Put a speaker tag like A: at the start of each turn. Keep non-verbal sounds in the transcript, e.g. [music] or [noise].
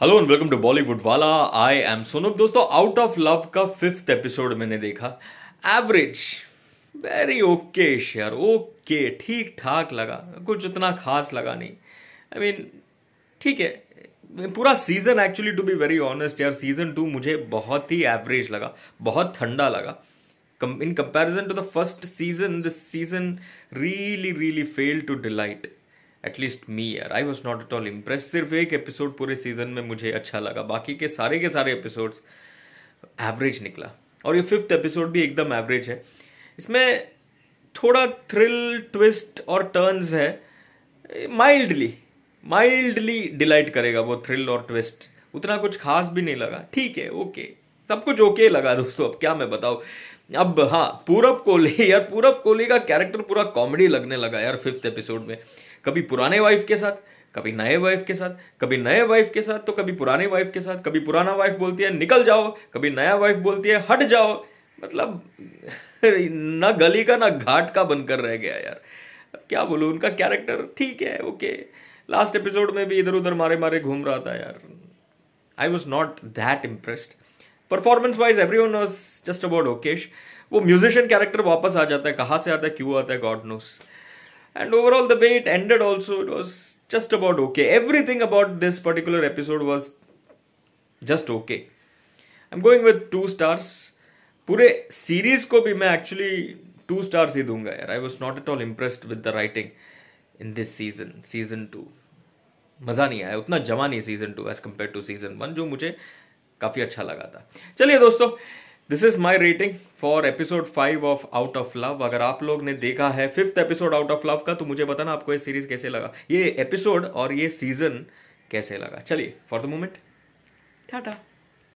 A: hello and welcome to Bollywood वाला I am Sonu दोस्तों out of love का फिफ्थ एपिसोड मैंने देखा average very okay share okay ठीक ठाक लगा कुछ उतना खास लगा नहीं आई मीन ठीक है पूरा season actually to be very honest यार सीजन टू मुझे बहुत ही एवरेज लगा बहुत ठंडा लगा in comparison to the first season this season really really fail to delight at least me यार I was not at all impress सिर्फ एक एपिसोड पूरे सीजन में मुझे अच्छा लगा बाकी के सारे के सारे एपिसोड एवरेज निकला और ये फिफ्थ एपिसोड भी एकदम एवरेज है इसमें थोड़ा थ्रिल ट्विस्ट और टर्न्स है माइल्डली माइल्डली डिलाइट करेगा वो थ्रिल और ट्विस्ट उतना कुछ खास भी नहीं लगा ठीक है ओके सब कुछ ओके लगा दोस्तों अब क्या मैं बताऊ अब हाँ पूरब कोहली यार पूरब कोहली का कैरेक्टर पूरा कॉमेडी लगने लगा यार फिफ्थ एपिसोड में कभी पुराने वाइफ के साथ कभी नए वाइफ के साथ कभी नए वाइफ के साथ तो कभी पुराने वाइफ के साथ कभी पुराना वाइफ बोलती है निकल जाओ कभी नया वाइफ बोलती है हट जाओ मतलब [laughs] ना गली का ना घाट का बनकर रह गया यार अब क्या बोलूँ उनका कैरेक्टर ठीक है ओके लास्ट एपिसोड में भी इधर उधर मारे मारे घूम रहा था यार I was not that impressed performance wise every one was just about okayish वो म्यूजिशियन कैरेक्टर वापस आ जाता है कहाँ से आता है क्यों आता है God knows and overall the way it ended also it was just about okay everything about this particular episode was just okay I am going with two stars पूरे सीरीज को भी मैं एक्चुअली टू स्टार्स ही दूंगा यार I was not at all impressed with the writing in this season season two मज़ा नहीं आया उतना जमा नहीं season two as compare to season one जो मुझे काफ़ी अच्छा लगा था चलिए दोस्तों this is my rating for episode five of out of love अगर आप लोग ने देखा है fifth episode out of love का तो मुझे बताना आपको ये सीरीज कैसे लगा ये एपिसोड और ये सीजन कैसे लगा चलिए फॉर द मोमेंट टाटा